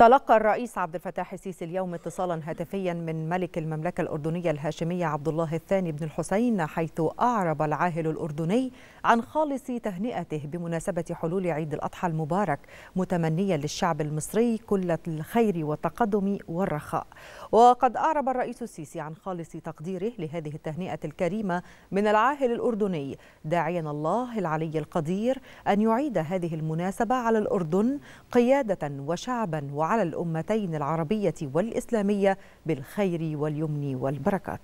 تلقى الرئيس عبد الفتاح السيسي اليوم اتصالا هاتفيا من ملك المملكة الأردنية الهاشمية عبد الله الثاني بن الحسين حيث أعرب العاهل الأردني عن خالص تهنئته بمناسبة حلول عيد الأضحى المبارك متمنيا للشعب المصري كل الخير والتقدم والرخاء وقد أعرب الرئيس السيسي عن خالص تقديره لهذه التهنئة الكريمة من العاهل الأردني داعيا الله العلي القدير أن يعيد هذه المناسبة على الأردن قيادة وشعبا وعلى على الأمتين العربية والإسلامية بالخير واليمن والبركات